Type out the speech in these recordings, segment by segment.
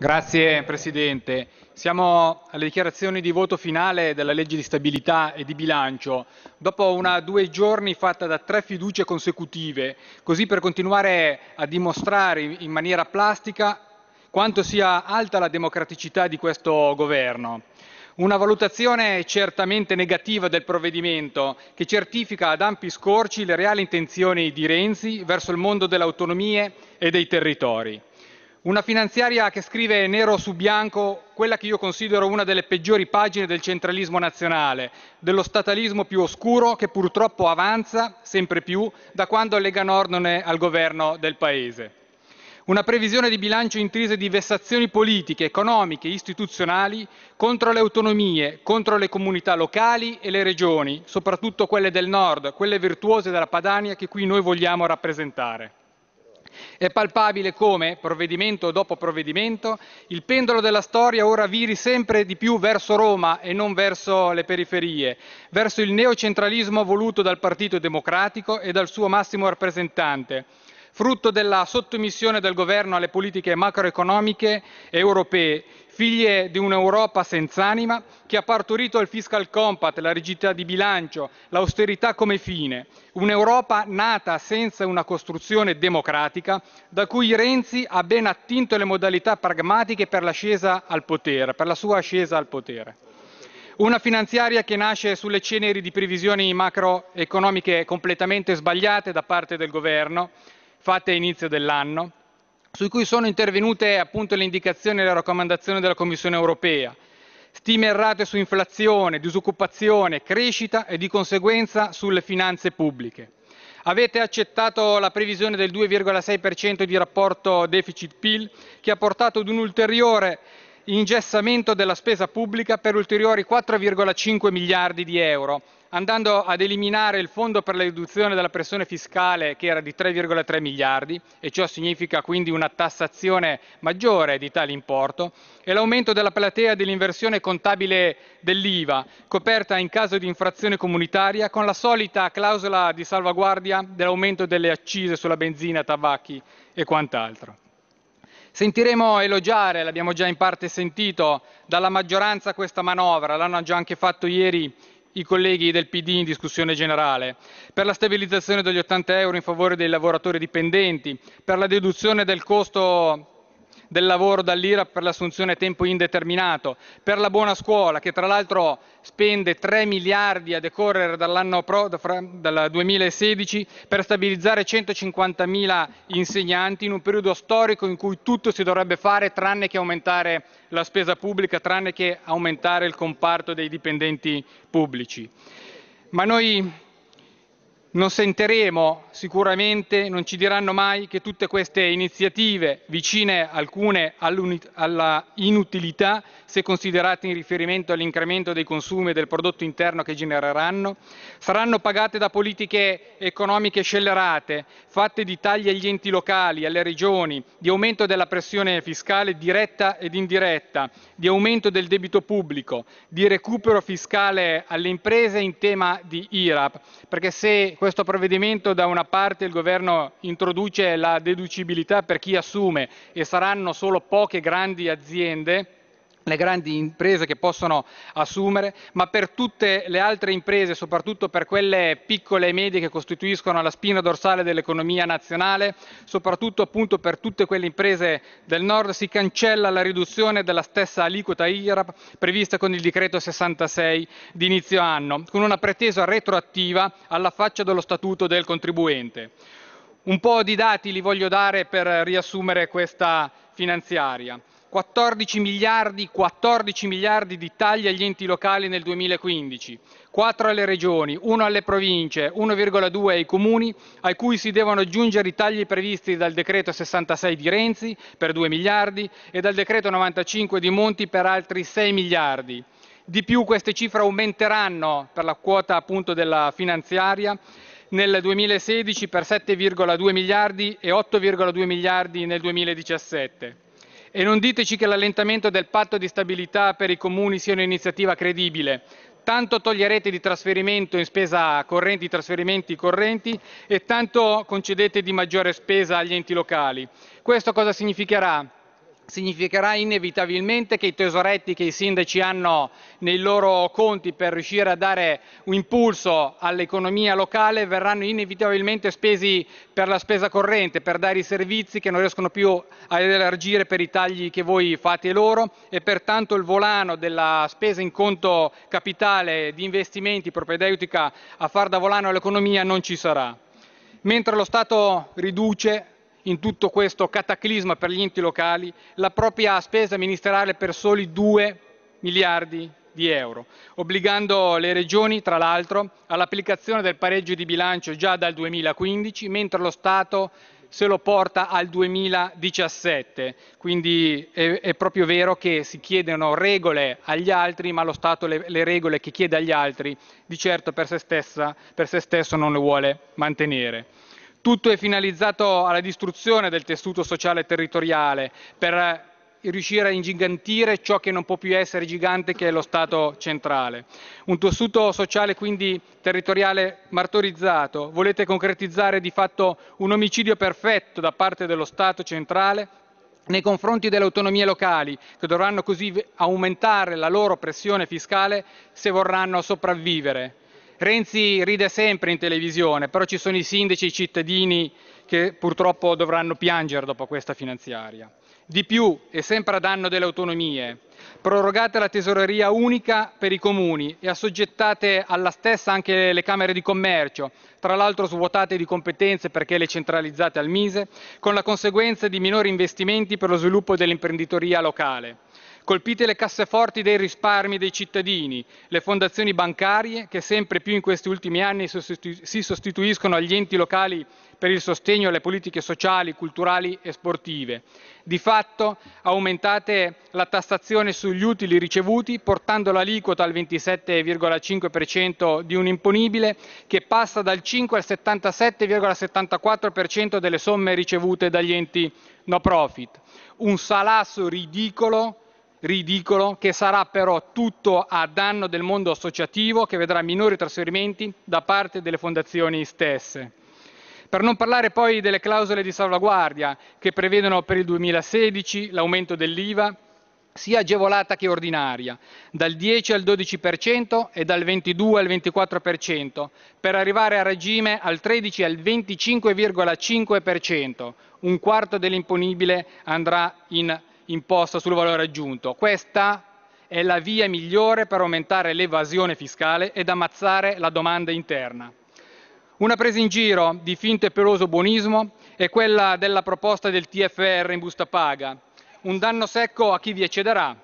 Grazie Presidente. Siamo alle dichiarazioni di voto finale della legge di stabilità e di bilancio, dopo una due giorni fatta da tre fiducie consecutive, così per continuare a dimostrare in maniera plastica quanto sia alta la democraticità di questo governo. Una valutazione certamente negativa del provvedimento che certifica ad ampi scorci le reali intenzioni di Renzi verso il mondo delle autonomie e dei territori. Una finanziaria che scrive nero su bianco quella che io considero una delle peggiori pagine del centralismo nazionale, dello statalismo più oscuro che purtroppo avanza sempre più da quando Lega Nord non è al governo del Paese. Una previsione di bilancio intrise di vessazioni politiche, economiche, istituzionali contro le autonomie, contro le comunità locali e le regioni, soprattutto quelle del nord, quelle virtuose della Padania che qui noi vogliamo rappresentare. È palpabile come, provvedimento dopo provvedimento, il pendolo della storia ora viri sempre di più verso Roma e non verso le periferie, verso il neocentralismo voluto dal Partito Democratico e dal suo massimo rappresentante, frutto della sottomissione del governo alle politiche macroeconomiche europee, figlie di un'Europa senz'anima che ha partorito il fiscal compact, la rigidità di bilancio, l'austerità come fine, un'Europa nata senza una costruzione democratica da cui Renzi ha ben attinto le modalità pragmatiche per, potere, per la sua ascesa al potere. Una finanziaria che nasce sulle ceneri di previsioni macroeconomiche completamente sbagliate da parte del governo, fatte a inizio dell'anno, su cui sono intervenute appunto le indicazioni e le raccomandazioni della Commissione europea, stime errate su inflazione, disoccupazione, crescita e di conseguenza sulle finanze pubbliche. Avete accettato la previsione del 2,6% di rapporto deficit-PIL che ha portato ad un ulteriore ingessamento della spesa pubblica per ulteriori 4,5 miliardi di euro, andando ad eliminare il fondo per la riduzione della pressione fiscale che era di 3,3 miliardi e ciò significa quindi una tassazione maggiore di tale importo e l'aumento della platea dell'inversione contabile dell'IVA coperta in caso di infrazione comunitaria con la solita clausola di salvaguardia dell'aumento delle accise sulla benzina, tabacchi e quant'altro. Sentiremo elogiare, l'abbiamo già in parte sentito, dalla maggioranza questa manovra, l'hanno già anche fatto ieri i colleghi del PD in discussione generale, per la stabilizzazione degli 80 euro in favore dei lavoratori dipendenti, per la deduzione del costo del lavoro dall'IRAP per l'assunzione a tempo indeterminato, per la buona scuola che tra l'altro spende 3 miliardi a decorrere dall'anno pro, dal 2016 per stabilizzare 150 mila insegnanti in un periodo storico in cui tutto si dovrebbe fare tranne che aumentare la spesa pubblica, tranne che aumentare il comparto dei dipendenti pubblici. Ma noi non sentiremo sicuramente, non ci diranno mai che tutte queste iniziative, vicine alcune alla inutilità, se considerate in riferimento all'incremento dei consumi e del prodotto interno che genereranno, saranno pagate da politiche economiche scellerate, fatte di tagli agli enti locali, alle regioni, di aumento della pressione fiscale diretta ed indiretta, di aumento del debito pubblico, di recupero fiscale alle imprese in tema di IRAP, perché se questo provvedimento da una parte il governo introduce la deducibilità per chi assume e saranno solo poche grandi aziende le grandi imprese che possono assumere, ma per tutte le altre imprese, soprattutto per quelle piccole e medie che costituiscono la spina dorsale dell'economia nazionale, soprattutto appunto per tutte quelle imprese del nord, si cancella la riduzione della stessa aliquota IRAP prevista con il decreto 66 di inizio anno, con una pretesa retroattiva alla faccia dello statuto del contribuente. Un po' di dati li voglio dare per riassumere questa finanziaria. 14 miliardi, 14 miliardi, di tagli agli enti locali nel 2015, 4 alle regioni, 1 alle province, 1,2 ai comuni, ai cui si devono aggiungere i tagli previsti dal decreto 66 di Renzi per 2 miliardi e dal decreto 95 di Monti per altri 6 miliardi. Di più queste cifre aumenteranno per la quota appunto della finanziaria nel 2016 per 7,2 miliardi e 8,2 miliardi nel 2017. E non diteci che l'allentamento del patto di stabilità per i comuni sia un'iniziativa credibile. Tanto toglierete di trasferimento in spesa corrente, i trasferimenti correnti e tanto concedete di maggiore spesa agli enti locali. Questo cosa significherà? significherà inevitabilmente che i tesoretti che i sindaci hanno nei loro conti per riuscire a dare un impulso all'economia locale verranno inevitabilmente spesi per la spesa corrente, per dare i servizi che non riescono più a elargire per i tagli che voi fate loro e pertanto il volano della spesa in conto capitale di investimenti propedeutica a far da volano all'economia non ci sarà. Mentre lo Stato riduce in tutto questo cataclisma per gli enti locali la propria spesa ministeriale per soli 2 miliardi di euro, obbligando le regioni, tra l'altro, all'applicazione del pareggio di bilancio già dal 2015, mentre lo Stato se lo porta al 2017. Quindi è, è, proprio vero che si chiedono regole agli altri, ma lo Stato le, le regole che chiede agli altri di certo per se, stessa, per se stesso non le vuole mantenere. Tutto è finalizzato alla distruzione del tessuto sociale territoriale per riuscire a ingigantire ciò che non può più essere gigante che è lo Stato centrale. Un tessuto sociale quindi territoriale martorizzato. Volete concretizzare di fatto un omicidio perfetto da parte dello Stato centrale nei confronti delle autonomie locali, che dovranno così aumentare la loro pressione fiscale se vorranno sopravvivere. Renzi ride sempre in televisione, però ci sono i sindaci e i cittadini che purtroppo dovranno piangere dopo questa finanziaria. Di più, e sempre a danno delle autonomie, prorogate la tesoreria unica per i comuni e assoggettate alla stessa anche le Camere di Commercio, tra l'altro svuotate di competenze perché le centralizzate al Mise, con la conseguenza di minori investimenti per lo sviluppo dell'imprenditoria locale. Colpite le casseforti dei risparmi dei cittadini, le fondazioni bancarie che sempre più in questi ultimi anni si sostituiscono agli enti locali per il sostegno alle politiche sociali, culturali e sportive. Di fatto aumentate la tassazione sugli utili ricevuti portando l'aliquota al 27,5% di un imponibile che passa dal 5 al 77,74% delle somme ricevute dagli enti no profit. Un salasso ridicolo ridicolo che sarà però tutto a danno del mondo associativo che vedrà minori trasferimenti da parte delle fondazioni stesse. Per non parlare poi delle clausole di salvaguardia che prevedono per il 2016 l'aumento dell'IVA, sia agevolata che ordinaria, dal 10 al 12% e dal 22 al 24%, per arrivare a regime al 13 al 25,5%, un quarto dell'imponibile andrà in imposta sul valore aggiunto. Questa è la via migliore per aumentare l'evasione fiscale ed ammazzare la domanda interna. Una presa in giro di finto e peloso buonismo è quella della proposta del TFR in busta paga, un danno secco a chi vi eccederà.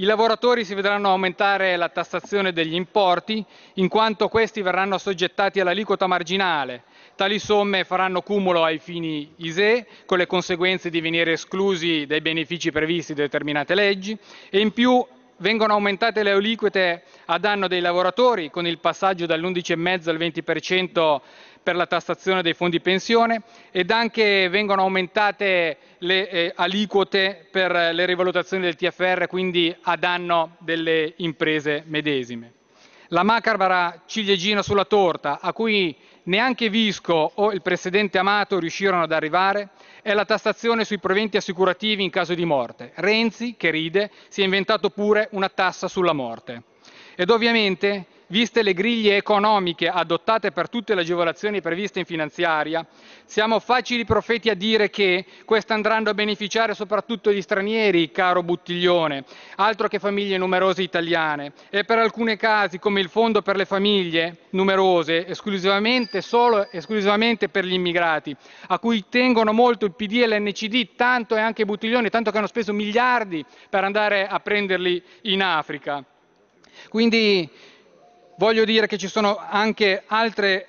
I lavoratori si vedranno aumentare la tassazione degli importi, in quanto questi verranno assoggettati all'aliquota marginale, Tali somme faranno cumulo ai fini ISE, con le conseguenze di venire esclusi dai benefici previsti da determinate leggi, e in più vengono aumentate le aliquote a danno dei lavoratori con il passaggio dall'11,5 al 20% per la tassazione dei fondi pensione ed anche vengono aumentate le eh, aliquote per le rivalutazioni del TFR, quindi a danno delle imprese medesime. La macabra ciliegina sulla torta, a cui neanche Visco o il presidente Amato riuscirono ad arrivare, è la tassazione sui proventi assicurativi in caso di morte. Renzi, che ride, si è inventato pure una tassa sulla morte. Ed ovviamente viste le griglie economiche adottate per tutte le agevolazioni previste in finanziaria, siamo facili profeti a dire che queste andranno a beneficiare soprattutto gli stranieri, caro Buttiglione, altro che famiglie numerose italiane, e per alcuni casi, come il Fondo per le famiglie numerose, esclusivamente, solo esclusivamente per gli immigrati, a cui tengono molto il PD e l'NCD, tanto e anche Buttiglione, tanto che hanno speso miliardi per andare a prenderli in Africa. Quindi Voglio dire che ci sono anche altre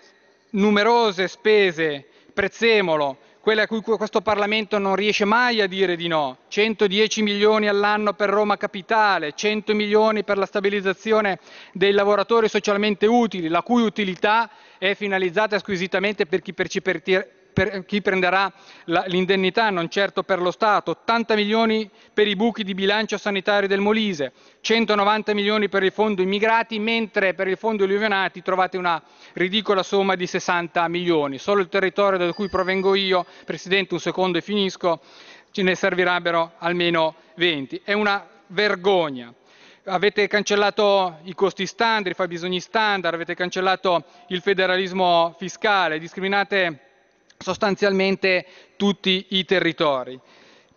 numerose spese, prezzemolo, quelle a cui questo Parlamento non riesce mai a dire di no, 110 milioni all'anno per Roma Capitale, 100 milioni per la stabilizzazione dei lavoratori socialmente utili, la cui utilità è finalizzata squisitamente per chi percepirà per chi prenderà la, l'indennità, non certo per lo Stato, 80 milioni per i buchi di bilancio sanitario del Molise, 190 milioni per il fondo immigrati, mentre per il fondo alluvionati trovate una ridicola somma di 60 milioni. Solo il territorio da cui provengo io, Presidente, un secondo e finisco, ce ne servirebbero almeno 20. È una vergogna avete cancellato i costi standard, i fabbisogni standard, avete cancellato il federalismo fiscale, discriminate sostanzialmente tutti i territori.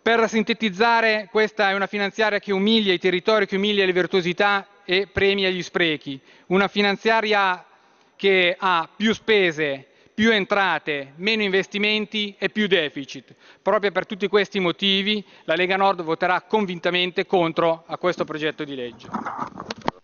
Per sintetizzare, questa è una finanziaria che umilia i territori, che umilia le virtuosità e premia gli sprechi. Una finanziaria che ha più spese, più entrate, meno investimenti e più deficit. Proprio per tutti questi motivi la Lega Nord voterà convintamente contro a questo progetto di legge.